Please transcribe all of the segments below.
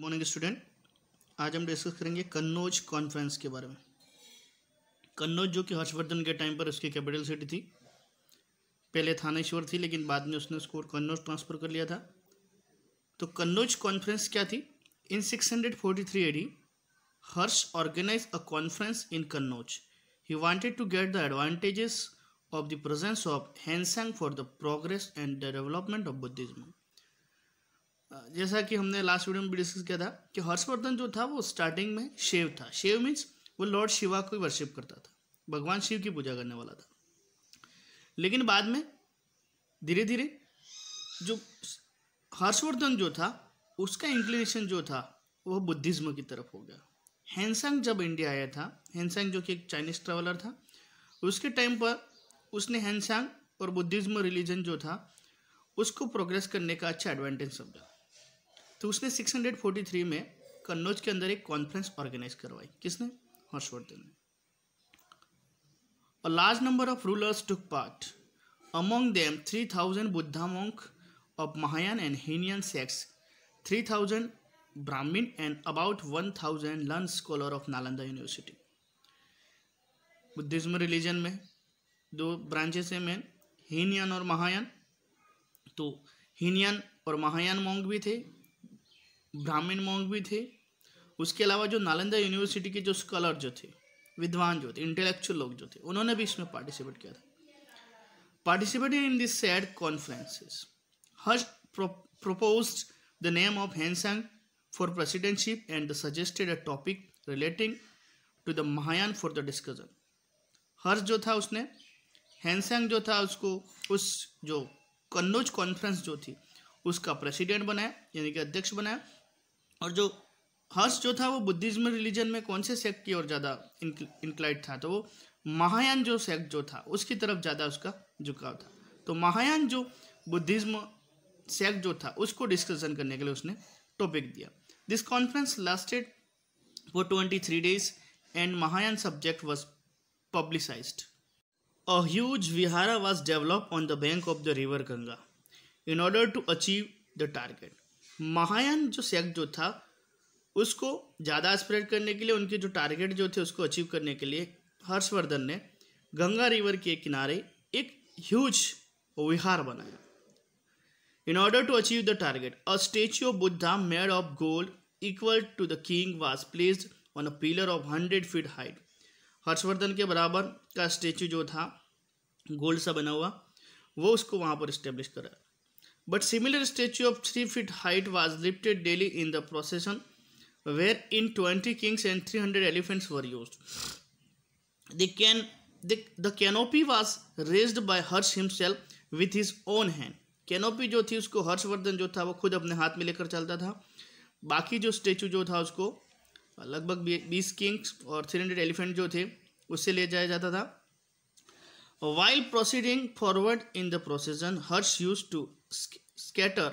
Morning student आज हम discuss करेंगे कन्नौज कॉन्फ्रेंस के बारे में कन्नौज जो कि हर्षवर्धन के टाइम पर उसकी कैपिटल सिटी थी पहले थानेश्वर थी लेकिन बाद में उसने उसको कन्नौज ट्रांसफ़र कर लिया था तो कन्नौज कॉन्फ्रेंस क्या थी in 643 hundred forty three AD Harsh organise a conference in Kannauj he wanted to get the advantages of the presence of Hiuen Tsang for the progress and the development of Buddhism जैसा कि हमने लास्ट वीडियो में भी discuss किया था कि हर्षवर्धन जो था वो स्टार्टिंग में शिव था शिव मीन्स वो लॉर्ड शिवा को वर्शिप करता था भगवान शिव की पूजा करने वाला था लेकिन बाद में धीरे धीरे जो हर्षवर्धन जो था उसका इंक्लिनेशन जो था वह बुद्धिज़्म की तरफ हो गया हैंसंग जब इंडिया आया था हैंसंग जो कि एक चाइनीज़ ट्रैवलर था उसके टाइम पर उसने हैंसंग और बुद्धिज़्म रिलीजन जो था उसको प्रोग्रेस करने का अच्छा एडवांटेज समझा तो उसने 643 में कन्नौज के अंदर एक कॉन्फ्रेंस ऑर्गेनाइज करवाई किसने हर्षवर्धन ने large number of rulers took part among them 3000 thousand Buddha monk of Mahayana and Hinayana sects three thousand Brahmins and about one thousand learn scholar of Nalanda university Buddhism religion में दो ब्रांचेस है मेन हीनयन और महायान तो हीनयन और महायान मोंग भी थे ब्राह्मीण मॉन्ग भी थे उसके अलावा जो नालंदा यूनिवर्सिटी के जो स्कॉलर जो थे विद्वान जो थे इंटेलेक्चुअल लोग जो थे उन्होंने भी इसमें पार्टिसिपेट किया था participate in this said conferences Harsh propose the name of Hiuen Tsang for presidentship and the suggested a topic relating to the Mahayana for the discussion Harsh जो था उसने हैंसंग जो था उसको उस जो कन्नौज कॉन्फ्रेंस जो थी उसका प्रेसिडेंट बनाया यानी कि अध्यक्ष बनाया और जो हर्ष जो था वो बुद्धिज्म रिलीजन में कौन से सेक्ट की ओर ज़्यादा इंक्लाइड था तो वो महायान जो सेक्ट जो था उसकी तरफ ज़्यादा उसका झुकाव था तो महायान जो बुद्धिज्म सेक्ट जो था उसको डिस्कशन करने के लिए उसने टॉपिक दिया this conference lasted for twenty three days and Mahayana subject was publicise as huge was develop on the bank of the river Ganga in order to achieve the target Mahayana जो sect जो था उसको ज़्यादा स्प्रेड करने के लिए उनके जो टारगेट जो थे उसको अचीव करने के लिए हर्षवर्धन ने गंगा रिवर के किनारे एक ह्यूज विहार बनाया in order to achieve the target a statue of Buddha made of gold equal to the king was placed on a pillar of hundred feet height Harshvardhan के बराबर का स्टेचू जो था गोल्ड सा बना हुआ वो उसको वहाँ पर इस्टेब्लिश करा But similar statue of 3 feet height was lifted daily in the procession where in 20 kings and 300 elephants were used. The, can, the, the canopy was raised by Harsh himself with his own hand. canopy jo thi usko harshvardhan jo tha wo khud apne haath mein lekar chalta tha baki jo statue jo tha usko lagbhag 20 kings aur 300 elephant jo the usse le ले jata tha while proceeding forward in the procession harsh used to sc scatter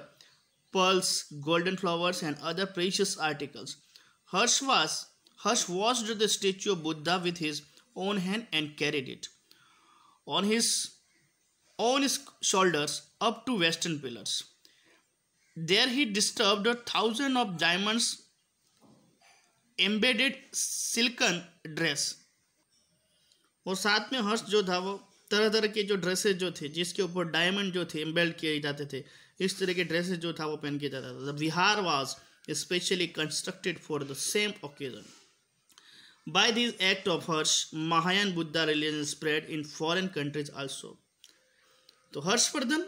pearls, golden flowers, and other precious articles. Harsh, was, Harsh washed the statue of Buddha with his own hand and carried it on his own shoulders up to western pillars. There he disturbed a thousand of diamonds embedded silken dress. और साथ में हर्ष जो था वो तरह तरह के जो ड्रेसेज जो थे जिसके ऊपर डायमंड जो थे एम्बेल्ड किए जाते थे इस तरह के ड्रेसेज जो था वो पहन किया जाता था the vihar was specially constructed for the same occasion by this act of Harsh Mahayana Buddha religion spread in foreign countries also तो हर्षवर्धन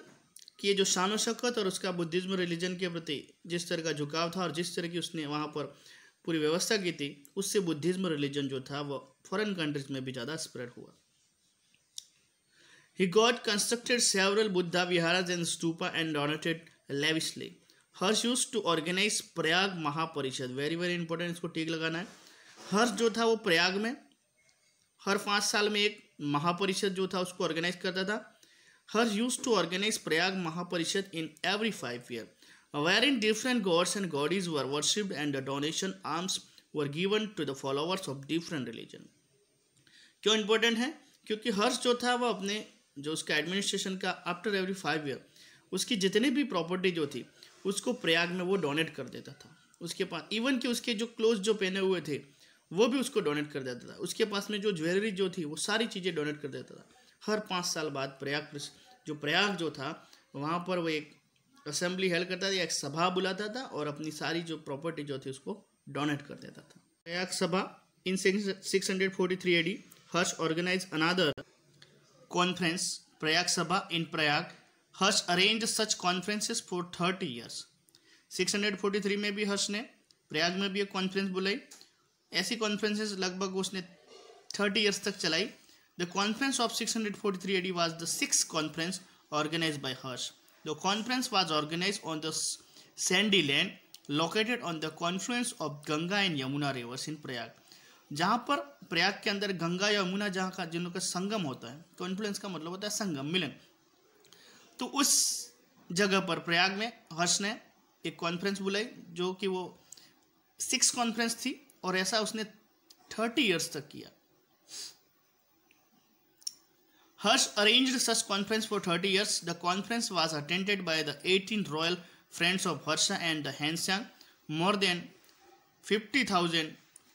की जो शान शक्कत और उसका बुद्धिज्म रिलीजन के प्रति जिस तरह का झुकाव था और जिस तरह की उसने वहाँ पर पूरी व्यवस्था की थी उससे बुद्धिज्म रिलीजन जो था वो फॉरेन कंट्रीज में भी ज़्यादा स्प्रेड हुआ He got constructed several Buddha viharas and stupa and donated lavishly. Harsh used to organize Prayag Mahaparishad Very very important. इसको टीक लगाना है Harsh जो था वो प्रयाग में हर पाँच साल में एक महापरिषद जो था उसको ऑर्गेनाइज करता था Harsh use to organise Prayag Mahaparishad in every five year where in different gods and goddesses were worshipped and donation alms were given to the followers of different religion क्यों इंपॉर्टेंट है क्योंकि हर्ष जो था वो अपने जो उसका एडमिनिस्ट्रेशन का आफ्टर एवरी फाइव ईयर उसकी जितनी भी प्रॉपर्टी जो थी उसको प्रयाग में वो डोनेट कर देता था उसके पास इवन कि उसके जो क्लोज जो पहने हुए थे वो भी उसको डोनेट कर देता था उसके पास में जो ज्वेलरी जो थी वो सारी चीज़ें डोनेट कर देता था हर पाँच साल बाद प्रयाग जो प्रयाग जो था वहाँ पर वो एक असेंबली हेल्ड करता था एक सभा बुलाता था और अपनी सारी जो प्रॉपर्टी जो थी उसको डोनेट कर देता था Prayag Sabha in six hundred forty three AD Harsh organise another conference, Prayag Sabha in Prayag, Harsh arrange such conferences for thirty years 643 में भी हर्ष ने प्रयाग में भी एक कॉन्फ्रेंस बुलाई ऐसी कॉन्फ्रेंसेस लगभग उसने थर्टी ईयर्स तक चलाई the conference of 643 hundred forty three AD was the six conference organise by Harsh the conference was organise on the sandy land located on the confluence of Ganga and Yamuna rivers in Prayag जहाँ पर प्रयाग के अंदर गंगा या यमुना जहाँ का जिन लोग का संगम होता है इन्फ्लुएंस तो का मतलब होता है संगम मिलन तो उस जगह पर प्रयाग में हर्ष ने एक कॉन्फ्रेंस बुलाई जो कि वो सिक्स कॉन्फ्रेंस थी और ऐसा उसने थर्टी ईयर्स तक किया Harsh arranged such conference for thirty years the conference was attended by the 18 royal friends of Harsha and the more than fifty thousand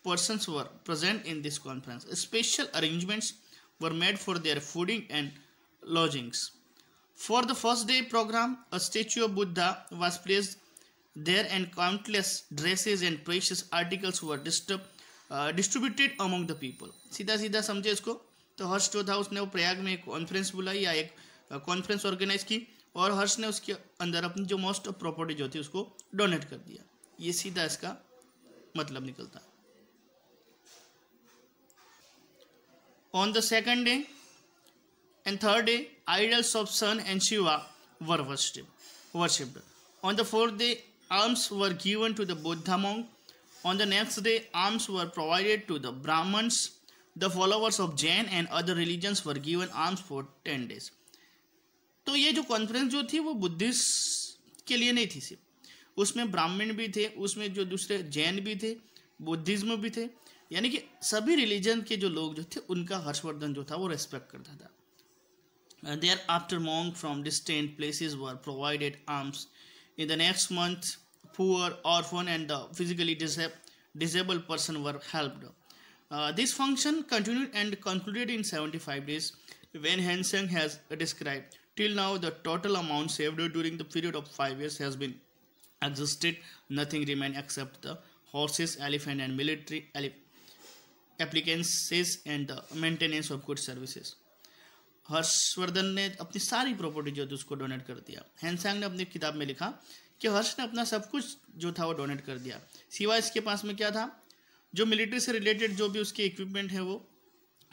persons were present in this conference. Special arrangements were made for their fooding and lodgings. For the first day program, a statue of Buddha was placed there and countless dresses and precious articles were disturbed, distributed among the people सीधा सीधा समझे इसको तो हर्ष जो था उसने वो प्रयाग में एक कॉन्फ्रेंस बुलाई या एक कॉन्फ्रेंस ऑर्गेनाइज की और हर्ष ने उसके अंदर अपनी जो मोस्ट ऑफ प्रॉपर्टी जो थी उसको डोनेट कर दिया ये सीधा इसका मतलब निकलता है On the second day and third day, idols of sun and Shiva were worshipped. On the fourth day, alms were given to the Buddha monk. On the next day, alms were provided to the Brahmins. The followers of Jain and other religions were given alms for ten days. तो ये जो conference जो थी वो Buddhist के लिए नहीं थी सिर्फ उसमें ब्राह्मण भी थे उसमें जो दूसरे जैन भी थे बुद्धिज्म भी थे यानी कि सभी रिलीजन के जो लोग जो थे उनका हर्षवर्धन जो था वो रेस्पेक्ट करता था thereafter monk from distant place were provided alms in the next month poor orphan and the physically disabled person were helped this function continue and concluded in seventy five days when Hiuen Tsang has describe till now the total amount saved during the period of five years has been existed nothing remain except the horses elephant and military elephant appliances and the maintenance of good services Harshvardhan ने अपनी सारी property जो थी उसको donate कर दिया हैंसांग ने अपनी किताब में लिखा कि हर्ष ने अपना सब कुछ जो था वो डोनेट कर दिया सिवा इसके पास में क्या था जो मिलिट्री से रिलेटेड जो भी उसके इक्विपमेंट है वो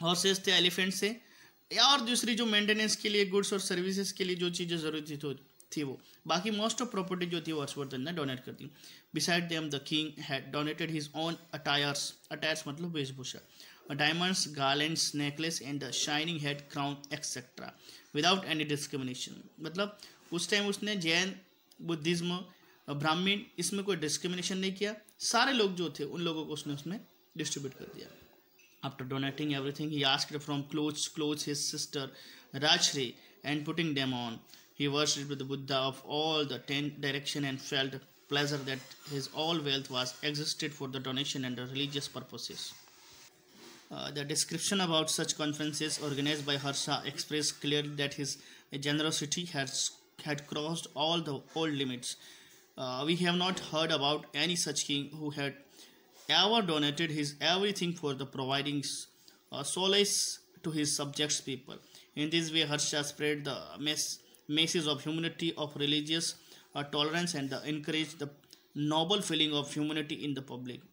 हॉर्सेस थे एलिफेंट्स थे या और दूसरी जो मेंटेनेंस के लिए गुड्स और सर्विसेज के लिए जो चीज़ें ज़रूरी थी तो थी वो बाकी मोस्ट ऑफ प्रॉपर्टी जो थी वो हर्षवर्धन ने डोनेट कर दी beside them the king had donated his own attires attires मतलब वेशभूषा diamonds garlands necklace and the shining head crown etcetera without any discrimination मतलब उस टाइम उसने जैन बुद्धिज्म ब्राह्मीण इसमें कोई डिस्क्रिमिनेशन नहीं किया सारे लोग जो थे उन लोगों को उसने उसमें डिस्ट्रीब्यूट कर दिया after donating everything he asked from clothes clothes his sister Rajshri and putting them on He worshipped the Buddha of all the ten directions and felt pleasure that his all wealth was existed for the donation and the religious purposes. Uh, the description about such conferences organized by Harsha expressed clearly that his generosity has had crossed all the old limits. Uh, we have not heard about any such king who had ever donated his everything for the providing uh, solace to his subjects people. In this way, Harsha spread the mess message of humanity of religious uh, tolerance and the encourage the noble feeling of humanity in the public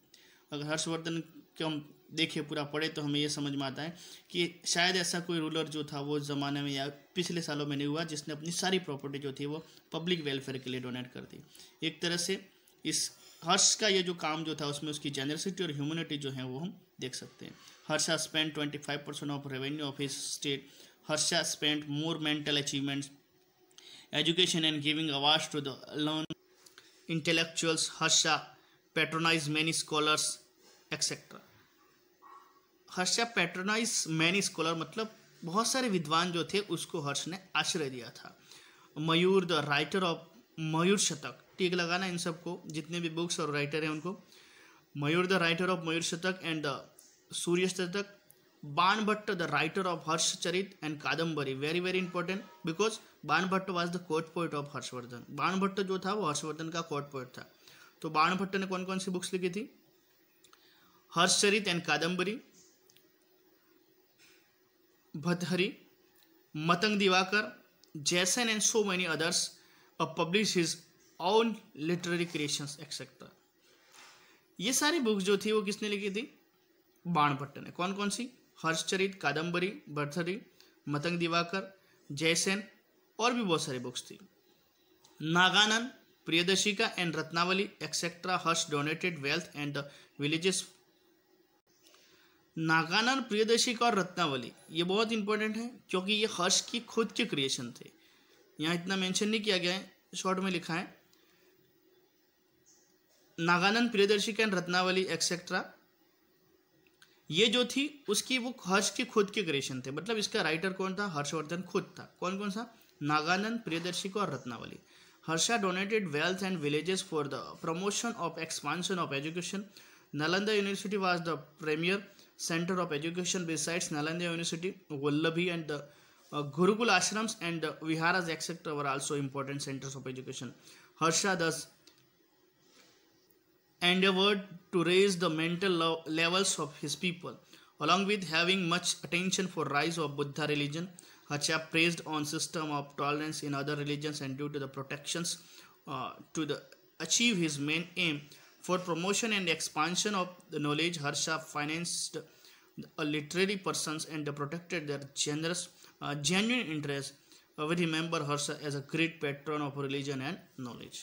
अगर हर्षवर्धन को हम देखें पूरा पढ़े तो हमें यह समझ में आता है कि शायद ऐसा कोई रूलर जो था वो ज़माने में या पिछले सालों में नहीं हुआ जिसने अपनी सारी प्रॉपर्टी जो थी वो पब्लिक वेलफेयर के लिए डोनेट कर दी एक तरह से इस हर्ष का ये जो काम जो था उसमें उसकी जेनरसिटी और ह्यूमनिटी जो है वो हम देख सकते हैं Harsha spend twenty five percent of revenue of his state Harsha spend more mental achievements education and giving awards to the learned intellectuals, Harsha patronized many scholars, etc. Harsha patronise many scholar मतलब बहुत सारे विद्वान जो थे उसको हर्ष ने आश्रय दिया था Mayur the writer of Mayur Shatak टीक लगाना इन सबको जितने भी बुक्स और राइटर हैं उनको Mayur the writer of Mayur Shatak and the सूर्य शतक Banbhatta, the writer of Harshcharit and Kadambari, very very important because Banbhatta was the court poet of Harshvardhan. Banbhatta जो था वो हर्षवर्धन का court poet था तो बाणभट्ट ने कौन कौन सी बुक्स लिखी थी हर्षचरित एंड कादम्बरी भतहरी मतंग दिवाकर जैसन and so many others publish his on literary creations etcetera ये सारी बुक्स जो थी वो किसने लिखी थी बाणभट्ट ने कौन कौन सी हर्षचरित कादम्बरी बर्थरी मतंग दिवाकर जयसेन और भी बहुत सारी बुक्स थी Nagananda Priyadarshika and Ratnavali etcetera Harsha donated wealth and villages Nagananda Priyadarshika और रत्नावली ये बहुत इंपॉर्टेंट है क्योंकि ये हर्ष की खुद के क्रिएशन थे यहाँ इतना मेंशन नहीं किया गया है शॉर्ट में लिखा है नागानंद प्रियदर्शिका एंड रत्नावली एक्सेट्रा ये जो थी उसकी बुक हर्ष के खुद के क्रिएशन थे मतलब इसका राइटर कौन था हर्षवर्धन खुद था कौन कौन सा नागानंद प्रियदर्शी को और Ratnavali Harsha donated wealth and villages for the promotion of expansion of education Nalanda university was the premier centre of education besides Nalanda university Vallabhi and the uh, gurukul ashrams and viharas etcetera were also important centres of education Harsha thus endeavored to raise the mental lo- levels of his people along with having much attention for rise of buddha religion Hachyap praised on system of tolerance in other religions and due to the protections uh, to the, achieve his main aim for promotion and expansion of the knowledge harsha financed a literary persons and protected their generous uh, genuine interest uh, we remember harsha as a great patron of religion and knowledge